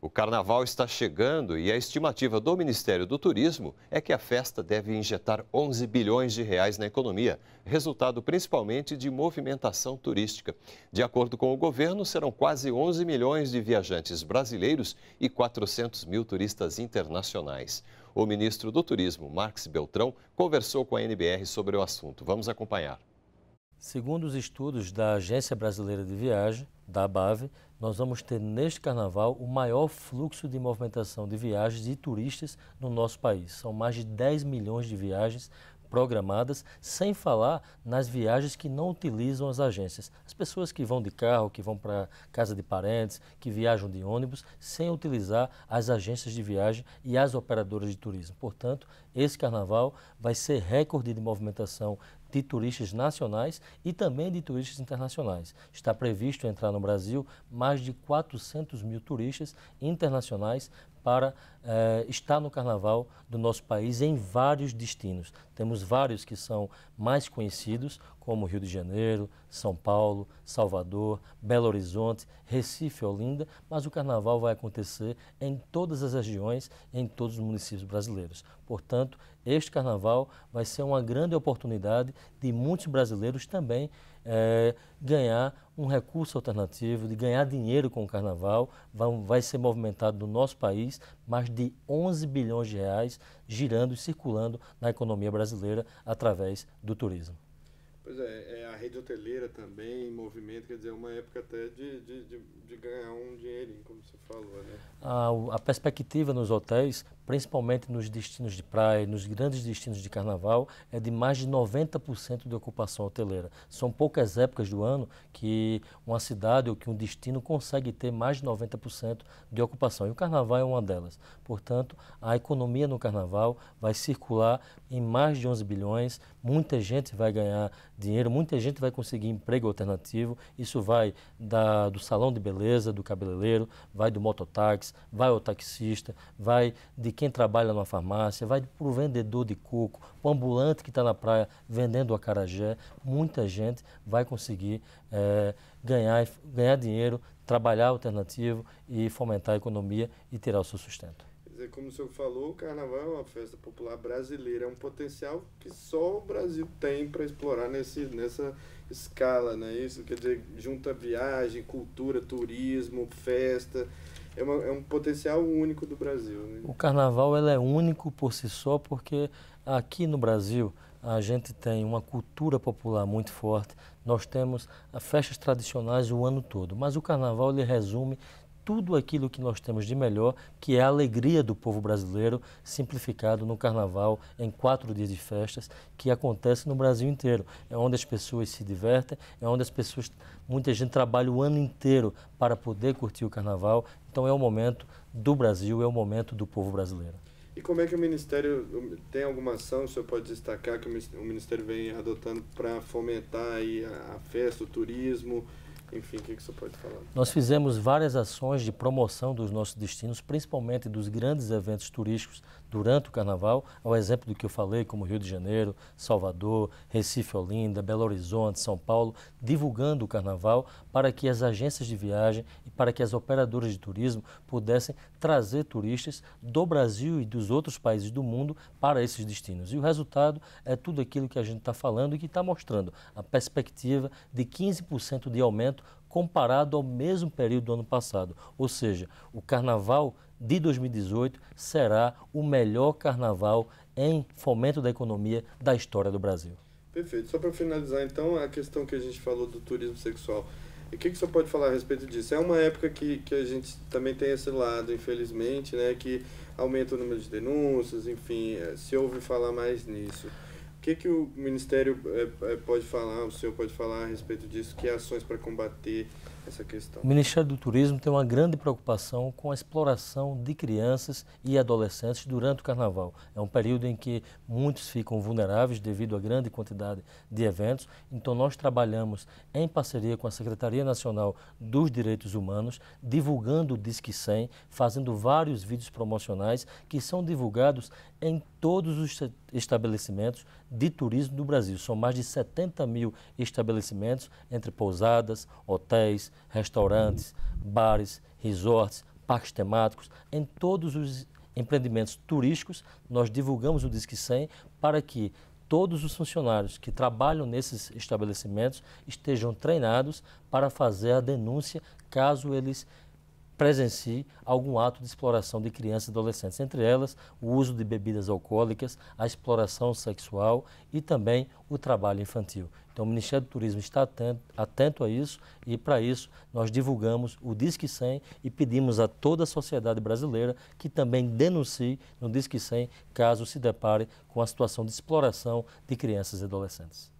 O carnaval está chegando e a estimativa do Ministério do Turismo é que a festa deve injetar 11 bilhões de reais na economia, resultado principalmente de movimentação turística. De acordo com o governo, serão quase 11 milhões de viajantes brasileiros e 400 mil turistas internacionais. O ministro do Turismo, Marx Beltrão, conversou com a NBR sobre o assunto. Vamos acompanhar. Segundo os estudos da Agência Brasileira de Viagem, da ABAV, nós vamos ter neste carnaval o maior fluxo de movimentação de viagens e turistas no nosso país. São mais de 10 milhões de viagens programadas, sem falar nas viagens que não utilizam as agências. As pessoas que vão de carro, que vão para casa de parentes, que viajam de ônibus, sem utilizar as agências de viagem e as operadoras de turismo. Portanto, esse carnaval vai ser recorde de movimentação de turistas nacionais e também de turistas internacionais. Está previsto entrar no Brasil mais de 400 mil turistas internacionais para eh, estar no carnaval do nosso país em vários destinos. Temos vários que são mais conhecidos, como Rio de Janeiro, São Paulo, Salvador, Belo Horizonte, Recife, Olinda, mas o carnaval vai acontecer em todas as regiões, em todos os municípios brasileiros. Portanto, este carnaval vai ser uma grande oportunidade de muitos brasileiros também é, ganhar um recurso alternativo, de ganhar dinheiro com o carnaval. Vai, vai ser movimentado no nosso país mais de 11 bilhões de reais girando e circulando na economia brasileira através do turismo. Pois é, é a rede hoteleira também, movimento, quer dizer, é uma época até de, de, de, de ganhar um dinheirinho, como você falou, né? A, ah, a perspectiva nos hotéis, principalmente nos destinos de praia, nos grandes destinos de carnaval, é de mais de 90% de ocupação hoteleira. São poucas épocas do ano que uma cidade ou que um destino consegue ter mais de 90% de ocupação. E o carnaval é uma delas. Portanto, a economia no carnaval vai circular em mais de 11 bilhões, muita gente vai ganhar dinheiro, muita gente vai conseguir emprego alternativo. Isso vai da, do salão de beleza, do cabeleireiro, vai do mototáxi, vai ao taxista, vai de quem trabalha numa farmácia, vai para o vendedor de coco, para o ambulante que está na praia vendendo acarajé. Muita gente vai conseguir é, ganhar, ganhar dinheiro, trabalhar alternativo e fomentar a economia e tirar o seu sustento. como o senhor falou, o carnaval é uma festa popular brasileira, é um potencial que só o Brasil tem para explorar nesse, nessa escala, não é isso? Quer dizer, junta viagem, cultura, turismo, festa é, uma, é um potencial único do Brasil. Né? O carnaval é único por si só porque aqui no Brasil a gente tem uma cultura popular muito forte, nós temos ah, festas tradicionais o ano todo, mas o carnaval ele resume tudo aquilo que nós temos de melhor, que é a alegria do povo brasileiro, simplificado no carnaval, em quatro dias de festas, que acontece no Brasil inteiro. É onde as pessoas se divertem, é onde as pessoas, muita gente trabalha o ano inteiro para poder curtir o carnaval. Então é o momento do Brasil, é o momento do povo brasileiro. E como é que o Ministério tem alguma ação, o senhor pode destacar, que o Ministério vem adotando para fomentar aí a festa, o turismo? Enfim, o que, que você pode falar? Nós fizemos várias ações de promoção dos nossos destinos, principalmente dos grandes eventos turísticos durante o carnaval, ao é exemplo do que eu falei, como Rio de Janeiro, Salvador, Recife, Olinda, Belo Horizonte, São Paulo, divulgando o carnaval para que as agências de viagem e para que as operadoras de turismo pudessem trazer turistas do Brasil e dos outros países do mundo para esses destinos. E o resultado é tudo aquilo que a gente está falando e que está mostrando a perspectiva de 15% de aumento comparado ao mesmo período do ano passado. Ou seja, o carnaval de 2018 será o melhor carnaval em fomento da economia da história do Brasil. Perfeito. Só para finalizar, então, a questão que a gente falou do turismo sexual. E o que, que o senhor pode falar a respeito disso? É uma época que, que a gente também tem esse lado, infelizmente, né, que aumenta o número de denúncias, enfim, é, se ouve falar mais nisso. O que, que o Ministério é, é, pode falar, o senhor pode falar a respeito disso? Que ações para combater essa questão. O Ministério do Turismo tem uma grande preocupação com a exploração de crianças e adolescentes durante o carnaval. É um período em que muitos ficam vulneráveis devido à grande quantidade de eventos. Então, nós trabalhamos em parceria com a Secretaria Nacional dos Direitos Humanos, divulgando o Disque 100, fazendo vários vídeos promocionais que são divulgados em todos os estabelecimentos de turismo do Brasil. São mais de 70 mil estabelecimentos, entre pousadas, hotéis, restaurantes, bares, resorts, parques temáticos, em todos os empreendimentos turísticos, nós divulgamos o Disque 100 para que todos os funcionários que trabalham nesses estabelecimentos estejam treinados para fazer a denúncia caso eles presencie algum ato de exploração de crianças e adolescentes, entre elas o uso de bebidas alcoólicas, a exploração sexual e também o trabalho infantil. Então, o Ministério do Turismo está atento, atento a isso e, para isso, nós divulgamos o Disque 100 e pedimos a toda a sociedade brasileira que também denuncie no Disque 100 caso se depare com a situação de exploração de crianças e adolescentes.